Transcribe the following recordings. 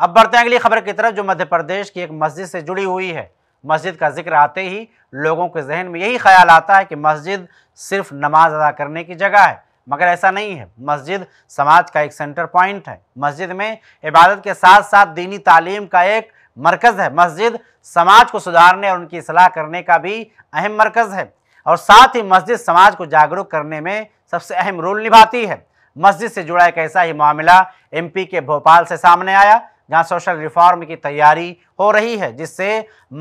अब बढ़ते हैं अगली खबर की तरफ जो मध्य प्रदेश की एक मस्जिद से जुड़ी हुई है मस्जिद का जिक्र आते ही लोगों के जहन में यही ख्याल आता है कि मस्जिद सिर्फ नमाज अदा करने की जगह है मगर ऐसा नहीं है मस्जिद समाज का एक सेंटर पॉइंट है मस्जिद में इबादत के साथ साथ दीनी तालीम का एक मरकज़ है मस्जिद समाज को सुधारने और उनकी सलाह करने का भी अहम मरकज़ है और साथ ही मस्जिद समाज को जागरूक करने में सबसे अहम रोल निभाती है मस्जिद से जुड़ा एक ऐसा ही मामला एमपी के भोपाल से सामने आया जहां सोशल रिफॉर्म की तैयारी हो रही है जिससे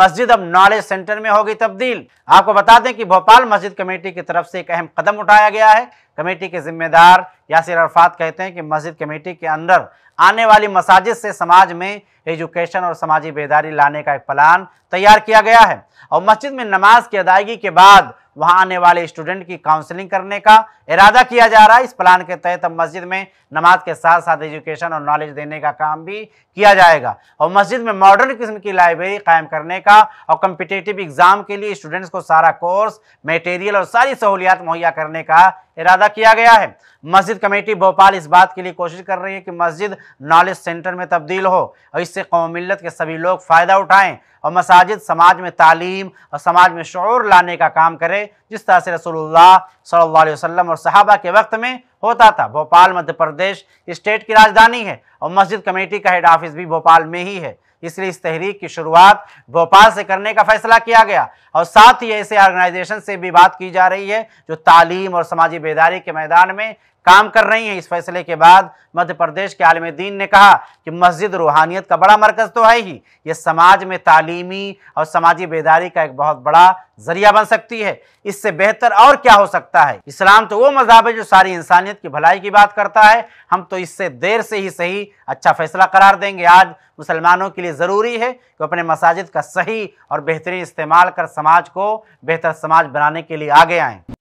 मस्जिद अब नॉलेज सेंटर में होगी तब्दील आपको बता दें कि भोपाल मस्जिद कमेटी की तरफ से एक अहम कदम उठाया गया है कमेटी के जिम्मेदार यासिर अरफात कहते हैं कि मस्जिद कमेटी के अंदर आने वाली मसाजिद से समाज में एजुकेशन और समाजी बेदारी लाने का एक प्लान तैयार किया गया है और मस्जिद में नमाज की अदायगी के बाद वहां आने वाले स्टूडेंट की काउंसलिंग करने का इरादा किया जा रहा है इस प्लान के तहत अब मस्जिद में नमाज के साथ साथ एजुकेशन और नॉलेज देने का काम भी किया जाएगा और मस्जिद में मॉडर्न किस्म की लाइब्रेरी कायम करने का और कम्पिटेटिव एग्जाम के लिए स्टूडेंट्स को सारा कोर्स मटेरियल और सारी सहूलियात मुहैया करने का इरादा किया गया है मस्जिद कमेटी भोपाल इस बात के लिए कोशिश कर रही है कि मस्जिद नॉलेज सेंटर में तब्दील हो और इससे कौमिलत के सभी लोग फ़ायदा उठाएँ और मसाजिद समाज में तालीम और समाज में शोर लाने का काम करें जिस तरह से रसोल्ला सल्ला वसम और साहबा के वक्त में होता था भोपाल मध्य प्रदेश स्टेट की राजधानी है और मस्जिद कमेटी का हेड ऑफिस भी भोपाल में ही है इसलिए इस तहरीक की शुरुआत भोपाल से करने का फैसला किया गया और साथ ही ऐसे ऑर्गेनाइजेशन से भी बात की जा रही है जो तालीम और समाजी बेदारी के मैदान में काम कर रही हैं इस फैसले के बाद मध्य प्रदेश के आलम दीन ने कहा कि मस्जिद रूहानियत का बड़ा मरकज़ तो है ही ये समाज में तालीमी और समाजी बेदारी का एक बहुत बड़ा जरिया बन सकती है इससे बेहतर और क्या हो सकता है इस्लाम तो वो मजहब है जो सारी इंसानियत की भलाई की बात करता है हम तो इससे देर से ही सही अच्छा फैसला करार देंगे आज मुसलमानों के लिए ज़रूरी है कि अपने मसाजिद का सही और बेहतरीन इस्तेमाल कर समाज को बेहतर समाज बनाने के लिए आगे आएँ